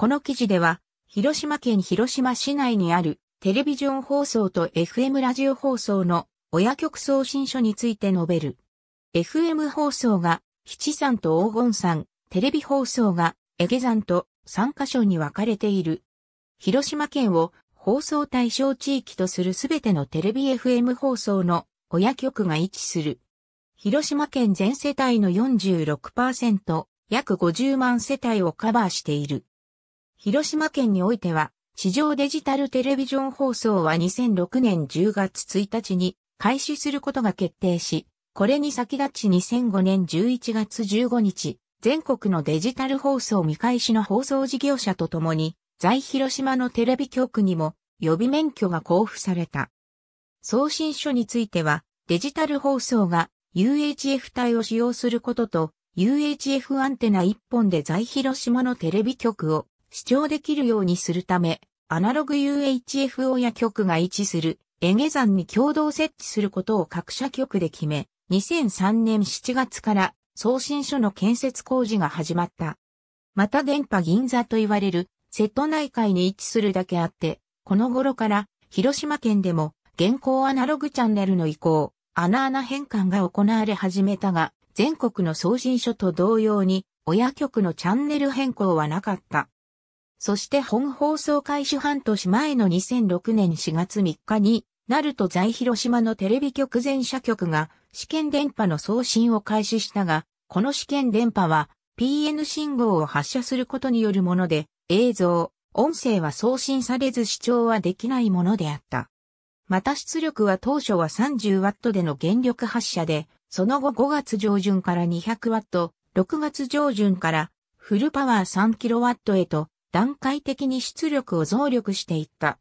この記事では、広島県広島市内にあるテレビジョン放送と FM ラジオ放送の親局送信所について述べる。FM 放送が七山と黄金山、テレビ放送がエゲ山と3カ所に分かれている。広島県を放送対象地域とするすべてのテレビ FM 放送の親局が位置する。広島県全世帯の46%、約50万世帯をカバーしている。広島県においては、地上デジタルテレビジョン放送は2006年10月1日に開始することが決定し、これに先立ち2005年11月15日、全国のデジタル放送見返しの放送事業者とともに、在広島のテレビ局にも予備免許が交付された。送信書については、デジタル放送が UHF 帯を使用することと、UHF アンテナ1本で在広島のテレビ局を視聴できるようにするため、アナログ UHF 親局が位置する、エゲ山に共同設置することを各社局で決め、2003年7月から送信所の建設工事が始まった。また電波銀座と言われる瀬戸内海に位置するだけあって、この頃から広島県でも現行アナログチャンネルの移行、穴穴変換が行われ始めたが、全国の送信所と同様に親局のチャンネル変更はなかった。そして本放送開始半年前の2006年4月3日に、ナルト在広島のテレビ局全社局が試験電波の送信を開始したが、この試験電波は PN 信号を発射することによるもので、映像、音声は送信されず視聴はできないものであった。また出力は当初は 30W での原力発射で、その後5月上旬から 200W、6月上旬からフルパワー 3kW へと段階的に出力を増力していった。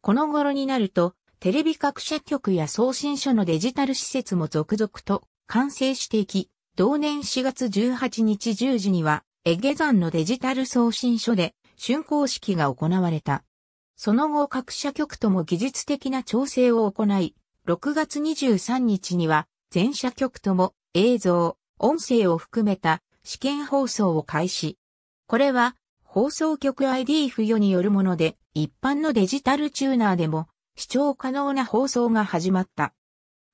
この頃になると、テレビ各社局や送信所のデジタル施設も続々と完成していき、同年4月18日10時には、エゲンのデジタル送信所で、竣工式が行われた。その後各社局とも技術的な調整を行い、6月23日には全社局とも映像、音声を含めた試験放送を開始。これは放送局 ID 付与によるもので、一般のデジタルチューナーでも視聴可能な放送が始まった。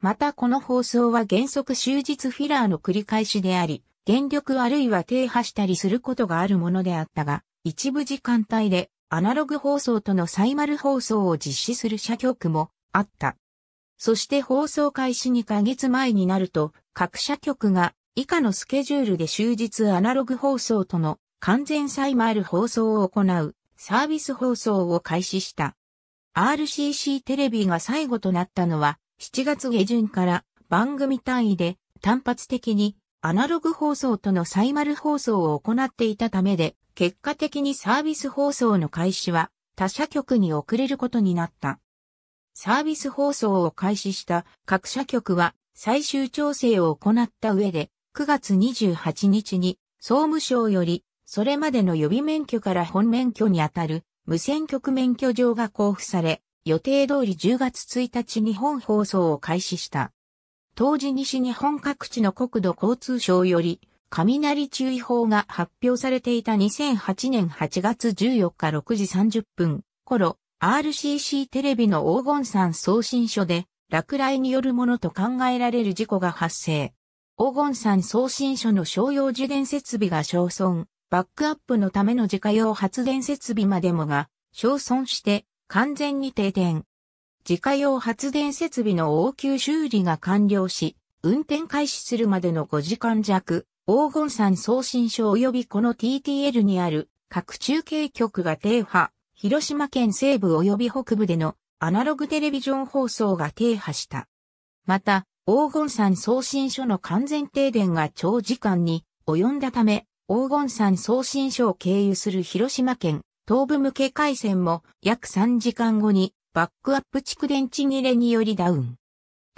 またこの放送は原則終日フィラーの繰り返しであり、原力あるいは停波したりすることがあるものであったが、一部時間帯でアナログ放送とのサイマル放送を実施する社局もあった。そして放送開始2ヶ月前になると、各社局が以下のスケジュールで終日アナログ放送との完全債マあル放送を行うサービス放送を開始した。RCC テレビが最後となったのは7月下旬から番組単位で単発的にアナログ放送とのサイマル放送を行っていたためで、結果的にサービス放送の開始は他社局に遅れることになった。サービス放送を開始した各社局は最終調整を行った上で9月28日に総務省よりそれまでの予備免許から本免許にあたる無線局免許状が交付され、予定通り10月1日日本放送を開始した。当時西日本各地の国土交通省より、雷注意報が発表されていた2008年8月14日6時30分頃、RCC テレビの黄金山送信所で、落雷によるものと考えられる事故が発生。黄金山送信所の商用受電設備が焼損、バックアップのための自家用発電設備までもが、消損して完全に停電。自家用発電設備の応急修理が完了し、運転開始するまでの5時間弱、黄金山送信所及びこの TTL にある各中継局が停波、広島県西部及び北部でのアナログテレビジョン放送が停波した。また、黄金山送信所の完全停電が長時間に及んだため、黄金山送信所を経由する広島県東部向け回線も約3時間後にバックアップ蓄電池切れによりダウン。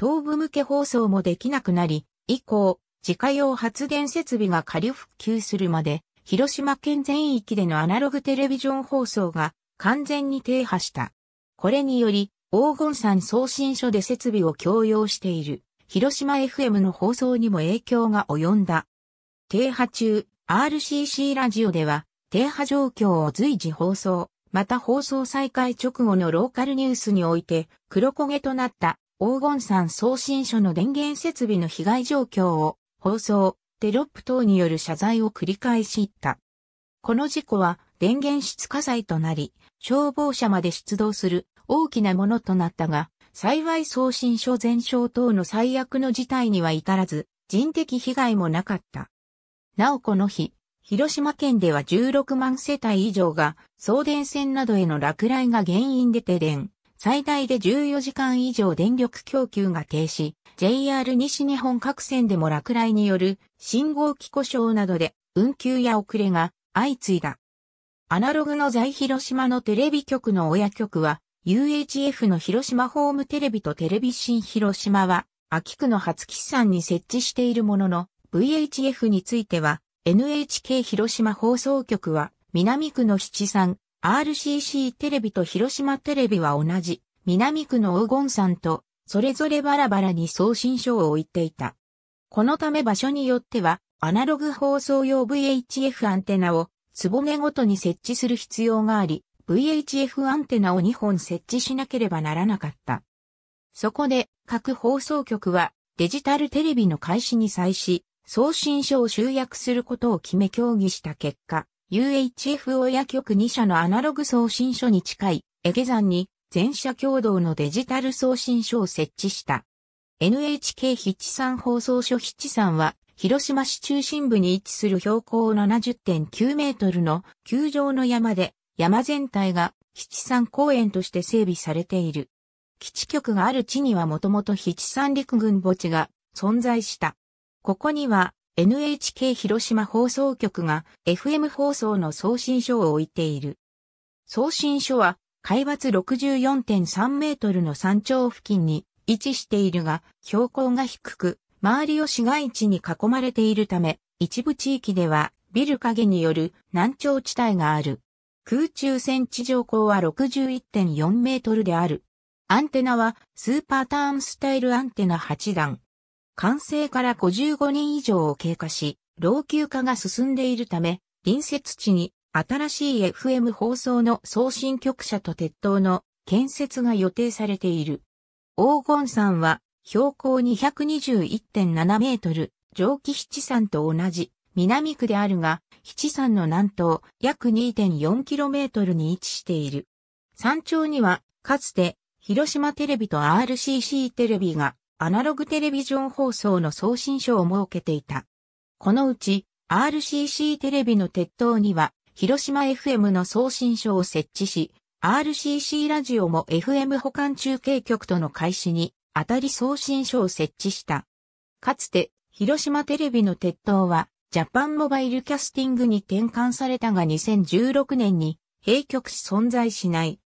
東部向け放送もできなくなり、以降、自家用発電設備が仮復旧するまで、広島県全域でのアナログテレビジョン放送が完全に停波した。これにより、黄金山送信所で設備を共用している、広島 FM の放送にも影響が及んだ。停波中、RCC ラジオでは、停波状況を随時放送、また放送再開直後のローカルニュースにおいて、黒焦げとなった黄金山送信所の電源設備の被害状況を放送、テロップ等による謝罪を繰り返しった。この事故は電源室火災となり、消防車まで出動する大きなものとなったが、幸い送信所全焼等の最悪の事態には至らず、人的被害もなかった。なおこの日、広島県では16万世帯以上が送電線などへの落雷が原因で停電、最大で14時間以上電力供給が停止、JR 西日本各線でも落雷による信号機故障などで運休や遅れが相次いだ。アナログの在広島のテレビ局の親局は UHF の広島ホームテレビとテレビ新広島は秋区の初木山に設置しているものの VHF については、NHK 広島放送局は、南区の七三、RCC テレビと広島テレビは同じ、南区の黄金山と、それぞれバラバラに送信書を置いていた。このため場所によっては、アナログ放送用 VHF アンテナを、壺ごとに設置する必要があり、VHF アンテナを2本設置しなければならなかった。そこで、各放送局は、デジタルテレビの開始に際し、送信書を集約することを決め協議した結果、UHF 親局2社のアナログ送信書に近い、エゲ山に全社共同のデジタル送信書を設置した。NHK 七三放送所七三は、広島市中心部に位置する標高70.9メートルの球場の山で、山全体が七三公園として整備されている。基地局がある地にはもともと七三陸軍墓地が存在した。ここには NHK 広島放送局が FM 放送の送信所を置いている。送信所は海抜64.3メートルの山頂付近に位置しているが標高が低く周りを市街地に囲まれているため一部地域ではビル影による南朝地帯がある。空中線地上高は61.4メートルである。アンテナはスーパーターンスタイルアンテナ8段、完成から55年以上を経過し、老朽化が進んでいるため、隣接地に新しい FM 放送の送信局舎と鉄塔の建設が予定されている。黄金山は標高221.7メートル、蒸気七山と同じ南区であるが、七山の南東約2 4トルに位置している。山頂にはかつて広島テレビと RCC テレビがアナログテレビジョン放送の送信所を設けていた。このうち RCC テレビの鉄塔には広島 FM の送信所を設置し、RCC ラジオも FM 保管中継局との開始に当たり送信所を設置した。かつて広島テレビの鉄塔はジャパンモバイルキャスティングに転換されたが2016年に閉局し存在しない。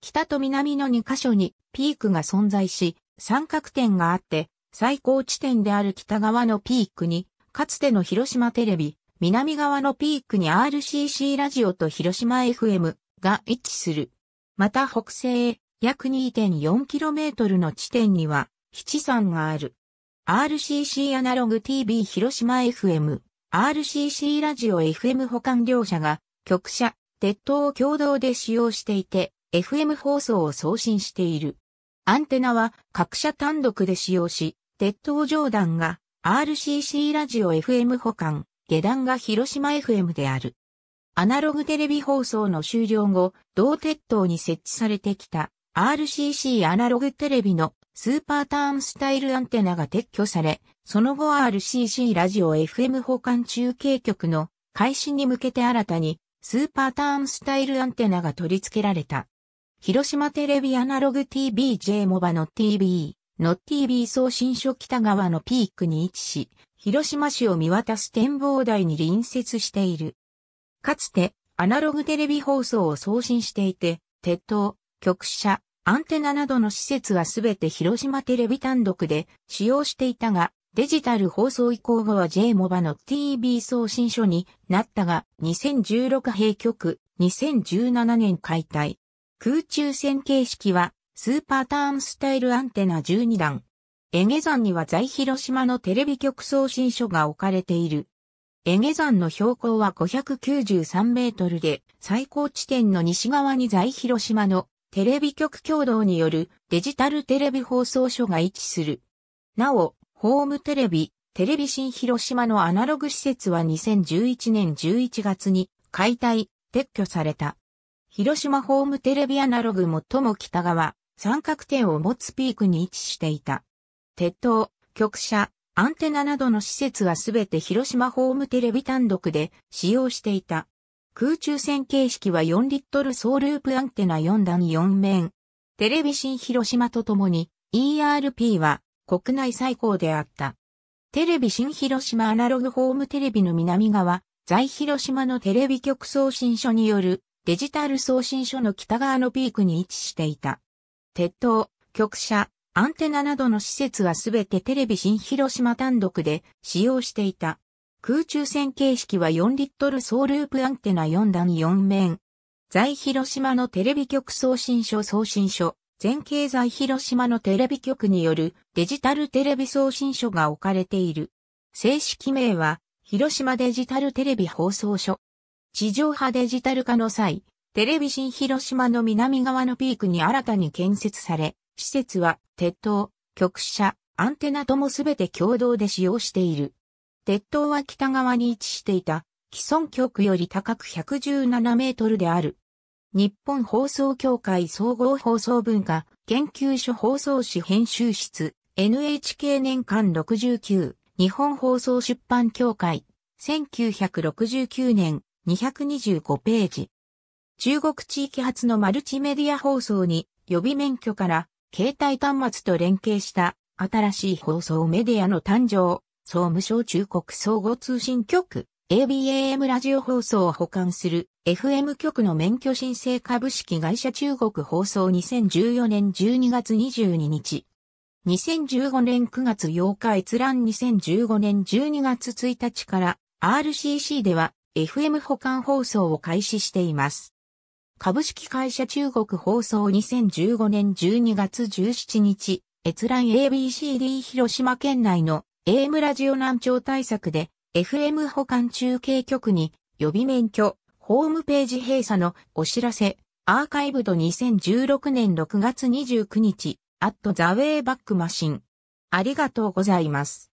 北と南の2カ所にピークが存在し、三角点があって、最高地点である北側のピークに、かつての広島テレビ、南側のピークに RCC ラジオと広島 FM が位置する。また北西へ約 2.4km の地点には七山がある。RCC アナログ TV 広島 FM、RCC ラジオ FM 保管両者が局舎、鉄塔を共同で使用していて、FM 放送を送信している。アンテナは各社単独で使用し、鉄塔上段が RCC ラジオ FM 保管、下段が広島 FM である。アナログテレビ放送の終了後、同鉄塔に設置されてきた RCC アナログテレビのスーパーターンスタイルアンテナが撤去され、その後 RCC ラジオ FM 保管中継局の開始に向けて新たにスーパーターンスタイルアンテナが取り付けられた。広島テレビアナログ TBJ モバの TV、の TV 送信所北側のピークに位置し、広島市を見渡す展望台に隣接している。かつて、アナログテレビ放送を送信していて、鉄塔、局舎、アンテナなどの施設はすべて広島テレビ単独で使用していたが、デジタル放送移行後は J モバの TV 送信所になったが、2016閉局、2017年解体、空中線形式は、スーパーターンスタイルアンテナ12段。エゲ山には在広島のテレビ局送信所が置かれている。エゲ山の標高は593メートルで、最高地点の西側に在広島のテレビ局共同によるデジタルテレビ放送所が位置する。なお、ホームテレビ、テレビ新広島のアナログ施設は2011年11月に解体、撤去された。広島ホームテレビアナログ最も北側、三角点を持つピークに位置していた。鉄塔、局舎、アンテナなどの施設はすべて広島ホームテレビ単独で使用していた。空中線形式は4リットル総ループアンテナ4段4面。テレビ新広島とともに ERP は国内最高であった。テレビ新広島アナログホームテレビの南側、在広島のテレビ局送信所によるデジタル送信所の北側のピークに位置していた。鉄塔、局舎、アンテナなどの施設はすべてテレビ新広島単独で使用していた。空中線形式は4リットル総ループアンテナ4段4面。在広島のテレビ局送信所送信所、全経在広島のテレビ局によるデジタルテレビ送信所が置かれている。正式名は、広島デジタルテレビ放送所。地上波デジタル化の際、テレビ新広島の南側のピークに新たに建設され、施設は鉄塔、局舎、アンテナともすべて共同で使用している。鉄塔は北側に位置していた既存局より高く117メートルである。日本放送協会総合放送文化研究所放送誌編集室 NHK 年間69日本放送出版協会1969年225ページ。中国地域発のマルチメディア放送に予備免許から携帯端末と連携した新しい放送メディアの誕生、総務省中国総合通信局、ABAM ラジオ放送を保管する FM 局の免許申請株式会社中国放送2014年12月22日。2015年9月8日閲覧2015年12月1日から RCC では FM 保管放送を開始しています。株式会社中国放送2015年12月17日、閲覧 ABCD 広島県内の AM ラジオ南朝対策で FM 保管中継局に予備免許、ホームページ閉鎖のお知らせ、アーカイブド2016年6月29日、アットザウェイバックマシン。ありがとうございます。